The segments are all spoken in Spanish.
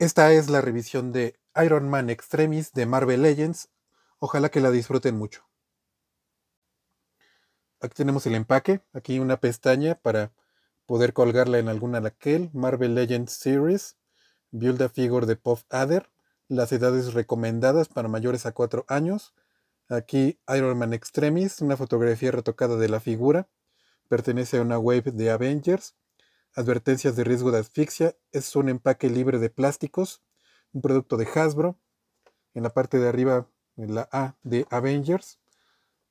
Esta es la revisión de Iron Man Extremis de Marvel Legends. Ojalá que la disfruten mucho. Aquí tenemos el empaque, aquí una pestaña para poder colgarla en alguna laquel. Marvel Legends Series, Build a Figure de Puff Adder, las edades recomendadas para mayores a 4 años. Aquí Iron Man Extremis, una fotografía retocada de la figura. Pertenece a una wave de Avengers advertencias de riesgo de asfixia, es un empaque libre de plásticos, un producto de Hasbro, en la parte de arriba en la A de Avengers,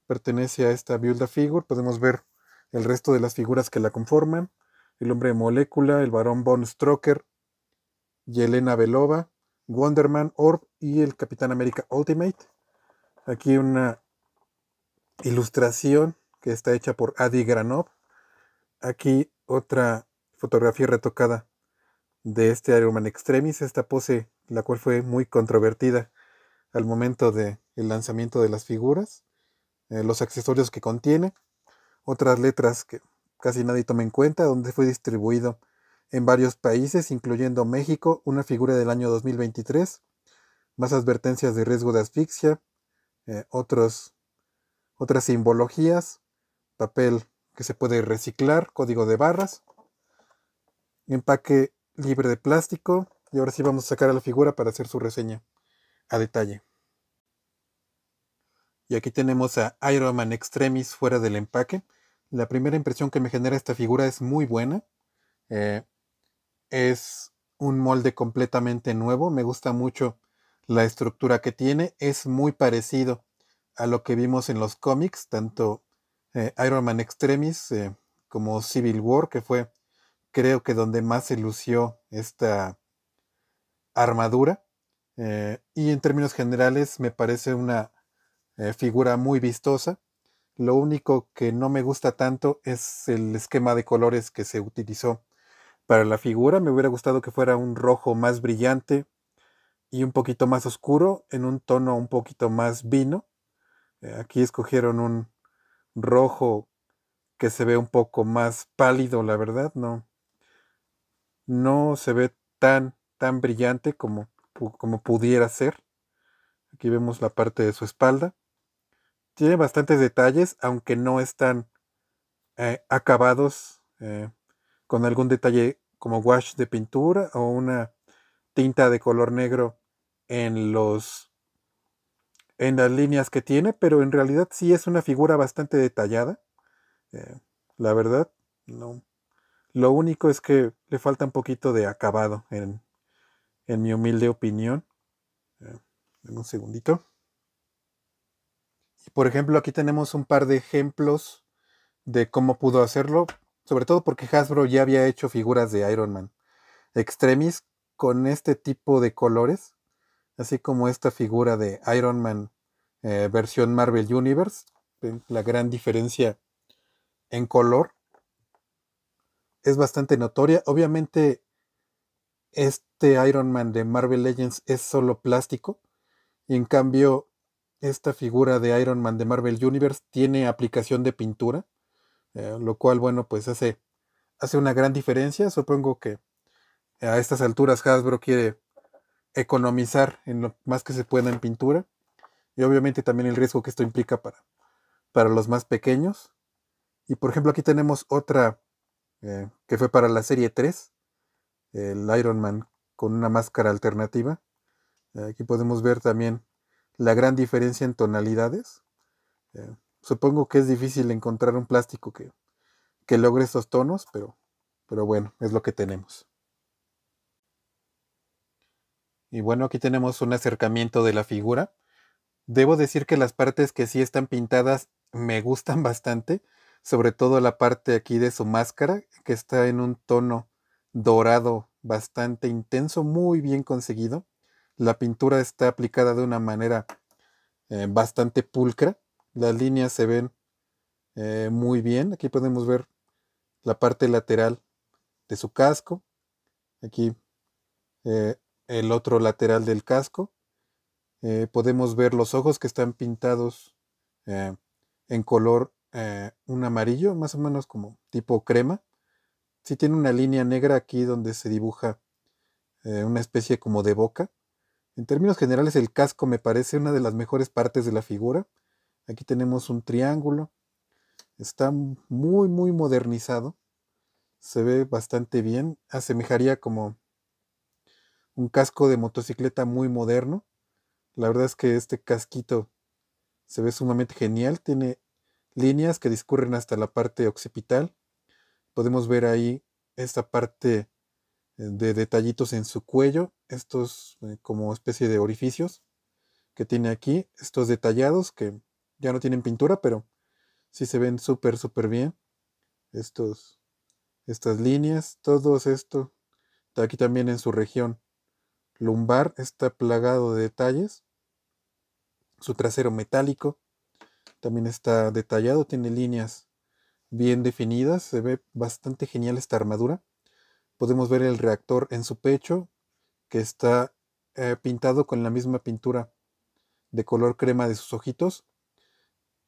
pertenece a esta viuda a Figure, podemos ver el resto de las figuras que la conforman, el hombre de molécula, el varón Von Stroker, Yelena Belova, Wonderman Orb y el Capitán América Ultimate. Aquí una ilustración que está hecha por Adi Granov. Aquí otra fotografía retocada de este Iron Man Extremis, esta pose la cual fue muy controvertida al momento del el lanzamiento de las figuras, eh, los accesorios que contiene, otras letras que casi nadie toma en cuenta, donde fue distribuido en varios países, incluyendo México, una figura del año 2023, más advertencias de riesgo de asfixia, eh, otros, otras simbologías, papel que se puede reciclar, código de barras, empaque libre de plástico. Y ahora sí vamos a sacar a la figura para hacer su reseña a detalle. Y aquí tenemos a Iron Man Extremis fuera del empaque. La primera impresión que me genera esta figura es muy buena. Eh, es un molde completamente nuevo. Me gusta mucho la estructura que tiene. Es muy parecido a lo que vimos en los cómics, tanto eh, Iron Man Extremis eh, como Civil War, que fue creo que donde más se lució esta armadura. Eh, y en términos generales me parece una eh, figura muy vistosa. Lo único que no me gusta tanto es el esquema de colores que se utilizó para la figura. Me hubiera gustado que fuera un rojo más brillante y un poquito más oscuro, en un tono un poquito más vino. Eh, aquí escogieron un rojo que se ve un poco más pálido, la verdad, no, no se ve tan, tan brillante como, como pudiera ser. Aquí vemos la parte de su espalda. Tiene bastantes detalles, aunque no están eh, acabados eh, con algún detalle como wash de pintura o una tinta de color negro en los en las líneas que tiene, pero en realidad sí es una figura bastante detallada. Eh, la verdad, no, lo único es que le falta un poquito de acabado, en, mi humilde opinión. Eh, un segundito. por ejemplo, aquí tenemos un par de ejemplos de cómo pudo hacerlo, sobre todo porque Hasbro ya había hecho figuras de Iron Man Extremis con este tipo de colores, así como esta figura de Iron Man eh, versión Marvel Universe, la gran diferencia en color es bastante notoria. Obviamente, este Iron Man de Marvel Legends es solo plástico. Y en cambio, esta figura de Iron Man de Marvel Universe tiene aplicación de pintura. Eh, lo cual, bueno, pues hace, hace una gran diferencia. Supongo que a estas alturas Hasbro quiere economizar en lo más que se pueda en pintura. Y obviamente también el riesgo que esto implica para, para los más pequeños. Y por ejemplo, aquí tenemos otra eh, que fue para la serie 3, el Iron Man con una máscara alternativa. Eh, aquí podemos ver también la gran diferencia en tonalidades. Eh, supongo que es difícil encontrar un plástico que, logre esos tonos, pero, pero bueno, es lo que tenemos. Y bueno, aquí tenemos un acercamiento de la figura. Debo decir que las partes que sí están pintadas me gustan bastante sobre todo la parte aquí de su máscara, que está en un tono dorado bastante intenso, muy bien conseguido. La pintura está aplicada de una manera eh, bastante pulcra. Las líneas se ven eh, muy bien. Aquí podemos ver la parte lateral de su casco. Aquí eh, el otro lateral del casco. podemos ver los ojos que están pintados en color eh, un amarillo, más o menos como tipo crema. si tiene una línea negra aquí donde se dibuja eh, una especie como de boca. En términos generales, el casco me parece una de las mejores partes de la figura. Aquí tenemos un triángulo. Está muy, muy modernizado. Se ve bastante bien. Asemejaría como un casco de motocicleta muy moderno. La verdad es que este casquito se ve sumamente genial. Tiene líneas que discurren hasta la parte occipital. Podemos ver ahí esta parte eh, de detallitos en su cuello, estos eh, como especie de orificios que tiene aquí, estos detallados que ya no tienen pintura, pero sí se ven súper, súper bien. Estos, estas líneas, todo esto, está aquí también en su región lumbar está plagado de detalles, su trasero metálico, también está detallado, tiene líneas bien definidas, se ve bastante genial esta armadura. Podemos ver el reactor en su pecho, que está eh, pintado con la misma pintura de color crema de sus ojitos.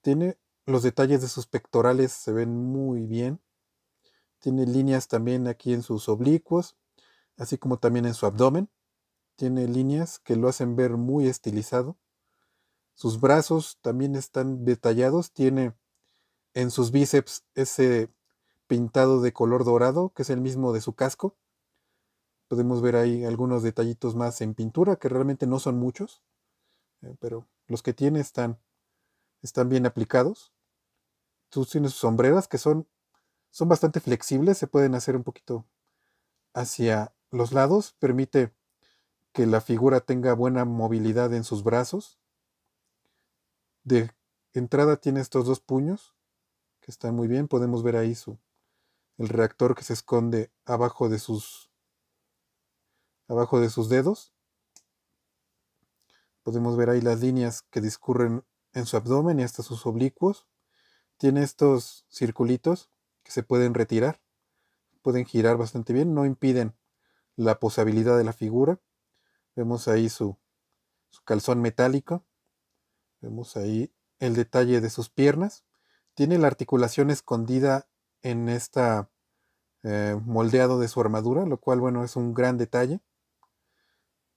Tiene los detalles de sus pectorales, se ven muy bien. Tiene líneas también aquí en sus oblicuos, así como también en su abdomen. Tiene líneas que lo hacen ver muy estilizado. Sus brazos también están detallados, tiene en sus bíceps ese pintado de color dorado, que es el mismo de su casco. Podemos ver ahí algunos detallitos más en pintura, que realmente no son muchos, eh, pero los que tiene están, están bien aplicados. Tiene tienes sus sombreras que son, son bastante flexibles, se pueden hacer un poquito hacia los lados, permite que la figura tenga buena movilidad en sus brazos. De entrada tiene estos dos puños, que están muy bien. Podemos ver ahí su, el reactor que se esconde abajo de sus, abajo de sus dedos. Podemos ver ahí las líneas que discurren en su abdomen y hasta sus oblicuos. Tiene estos circulitos que se pueden retirar, pueden girar bastante bien, no impiden la posabilidad de la figura. Vemos ahí su, su calzón metálico. Vemos ahí el detalle de sus piernas. Tiene la articulación escondida en esta eh, moldeado de su armadura, lo cual, bueno, es un gran detalle.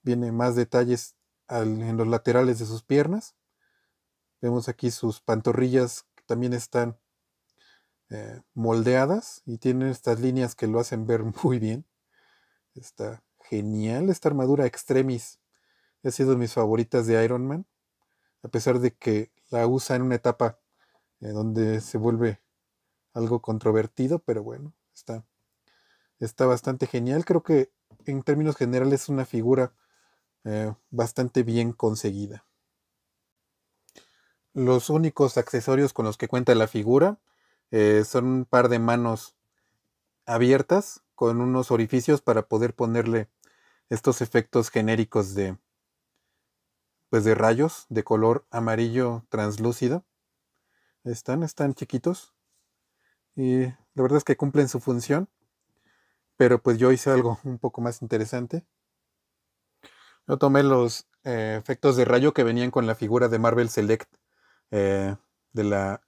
Viene más detalles en los laterales de sus piernas. Vemos aquí sus pantorrillas que también están eh, moldeadas y tienen estas líneas que lo hacen ver muy bien. Está genial esta armadura Extremis. Ha sido de mis favoritas de Iron Man a pesar de que la usa en una etapa eh, donde se vuelve algo controvertido, pero bueno, está, está bastante genial. Creo que en términos generales es una figura eh, bastante bien conseguida. Los únicos accesorios con los que cuenta la figura eh, son un par de manos abiertas con unos orificios para poder ponerle estos efectos genéricos de, pues de rayos de color amarillo translúcido. Están, están chiquitos. Y la verdad es que cumplen su función. Pero pues yo hice algo un poco más interesante. Yo tomé los eh, efectos de rayo que venían con la figura de Marvel Select eh, de la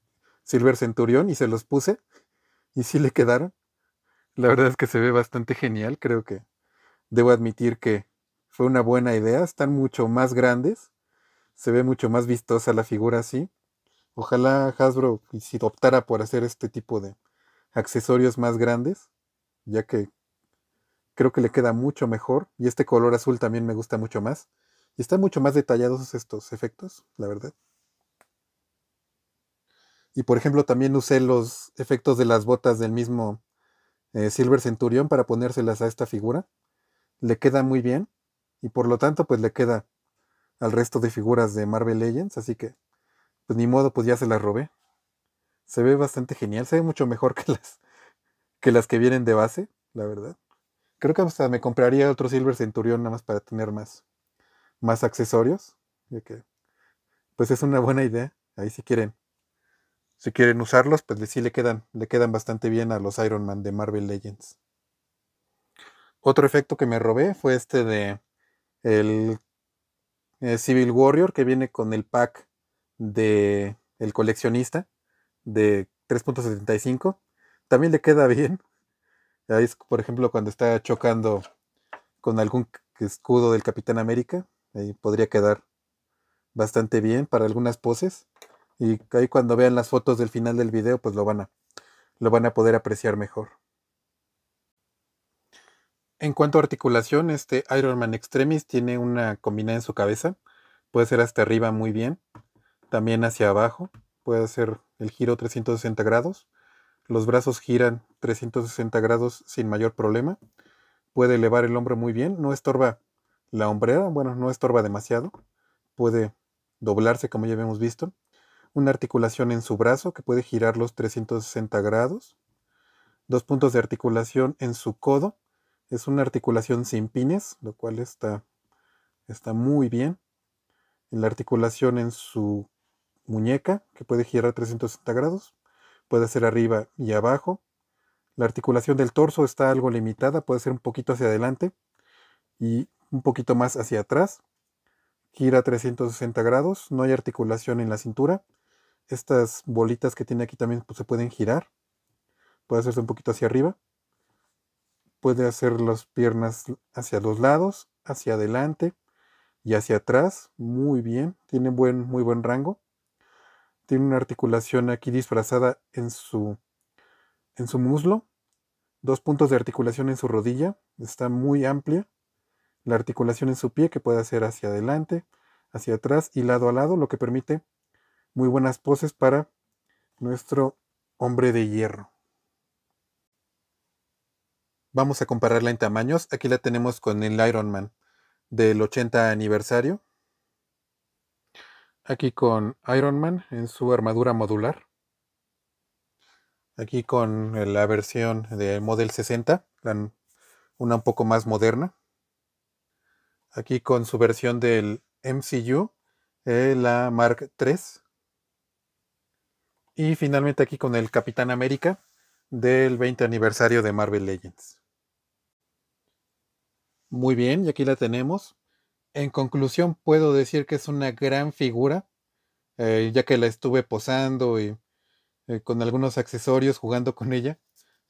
Silver Centurion y se los puse. Y sí le quedaron. La verdad es que se ve bastante genial. Creo que debo admitir que fue una buena idea. Están mucho más grandes se ve mucho más vistosa la figura así. Ojalá Hasbro si optara por hacer este tipo de accesorios más grandes, ya que creo que le queda mucho mejor. Y este color azul también me gusta mucho más. Y están mucho más detallados estos efectos, la verdad. Y por ejemplo, también usé los efectos de las botas del mismo eh, Silver Centurion para ponérselas a esta figura. Le queda muy bien y por lo tanto, pues le queda al resto de figuras de Marvel Legends, así que pues ni modo, pues ya se las robé. Se ve bastante genial, se ve mucho mejor que las que las que vienen de base, la verdad. Creo que hasta me compraría otro Silver Centurión nada más para tener más más accesorios, ya que pues es una buena idea. Ahí si quieren si quieren usarlos, pues sí le quedan le quedan bastante bien a los Iron Man de Marvel Legends. Otro efecto que me robé fue este de el eh, Civil Warrior, que viene con el pack de El Coleccionista de 3.75. También le queda bien. Ahí por ejemplo, cuando está chocando con algún escudo del Capitán América. Ahí podría quedar bastante bien para algunas poses. Y ahí cuando vean las fotos del final del video, pues lo van a, lo van a poder apreciar mejor. En cuanto a articulación, este Iron Man Extremis tiene una combinada en su cabeza. Puede ser hasta arriba muy bien. También hacia abajo. Puede hacer el giro 360 grados. Los brazos giran 360 grados sin mayor problema. Puede elevar el hombro muy bien. No estorba la hombrera. Bueno, no estorba demasiado. Puede doblarse como ya habíamos visto. Una articulación en su brazo que puede girar los 360 grados. Dos puntos de articulación en su codo es una articulación sin pines, lo cual está, está muy bien. La articulación en su muñeca, que puede girar 360 grados, puede ser arriba y abajo. La articulación del torso está algo limitada, puede ser un poquito hacia adelante y un poquito más hacia atrás. Gira 360 grados, no hay articulación en la cintura. Estas bolitas que tiene aquí también pues, se pueden girar. Puede hacerse un poquito hacia arriba puede hacer las piernas hacia los lados, hacia adelante y hacia atrás. Muy bien, tiene buen, muy buen rango. Tiene una articulación aquí disfrazada en su, en su muslo. Dos puntos de articulación en su rodilla. Está muy amplia. La articulación en su pie que puede hacer hacia adelante, hacia atrás y lado a lado, lo que permite muy buenas poses para nuestro hombre de hierro. Vamos a compararla en tamaños. Aquí la tenemos con el Iron Man del 80 aniversario. Aquí con Iron Man en su armadura modular. Aquí con la versión del Model 60, una un poco más moderna. Aquí con su versión del MCU, eh, la Mark III. Y finalmente aquí con el Capitán América del 20 aniversario de Marvel Legends. Muy bien, y aquí la tenemos. En conclusión, puedo decir que es una gran figura, eh, ya que la estuve posando y eh, con algunos accesorios jugando con ella.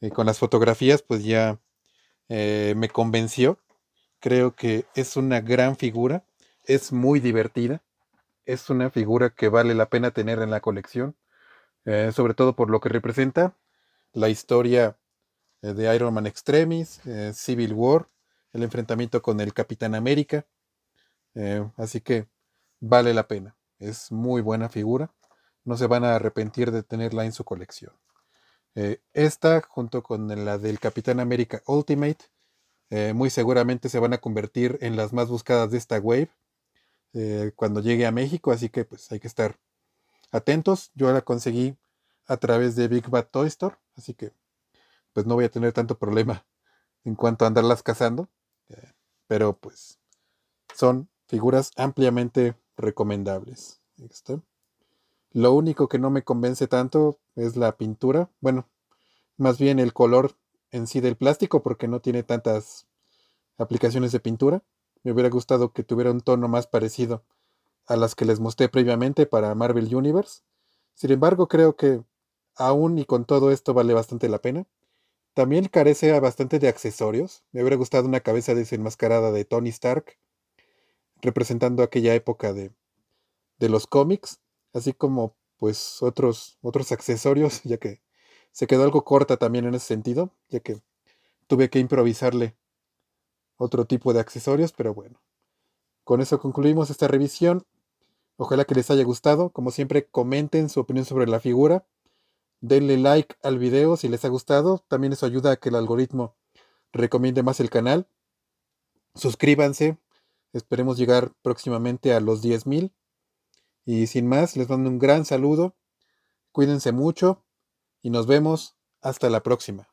Y con las fotografías, pues ya eh, me convenció. Creo que es una gran figura, es muy divertida, es una figura que vale la pena tener en la colección, sobre todo por lo que representa la historia de Iron Man Extremis, Civil War, el enfrentamiento con el Capitán América. Eh, así que vale la pena. Es muy buena figura. No se van a arrepentir de tenerla en su colección. Eh, esta, junto con la del Capitán América Ultimate, eh, muy seguramente se van a convertir en las más buscadas de esta wave cuando llegue a México. Así que pues hay que estar atentos. Yo la conseguí a través de Big Bad Toy Store. Así que pues no voy a tener tanto problema en cuanto a andarlas cazando pero pues son figuras ampliamente recomendables. Lo único que no me convence tanto es la pintura, bueno, más bien el color en sí del plástico porque no tiene tantas aplicaciones de pintura. Me hubiera gustado que tuviera un tono más parecido a las que les mostré previamente para Marvel Universe. Sin embargo, creo que aún y con todo esto vale bastante la pena. También carece bastante de accesorios. Me hubiera gustado una cabeza desenmascarada de Tony Stark, representando aquella época de, de los cómics, así como pues otros, otros accesorios, ya que se quedó algo corta también en ese sentido, ya que tuve que improvisarle otro tipo de accesorios, pero bueno. Con eso concluimos esta revisión. Ojalá que les haya gustado. Como siempre, comenten su opinión sobre la figura denle like al video si les ha gustado. También eso ayuda a que el algoritmo recomiende más el canal. Suscríbanse. Esperemos llegar próximamente a los 10.000. Y sin más, les mando un gran saludo. Cuídense mucho y nos vemos hasta la próxima.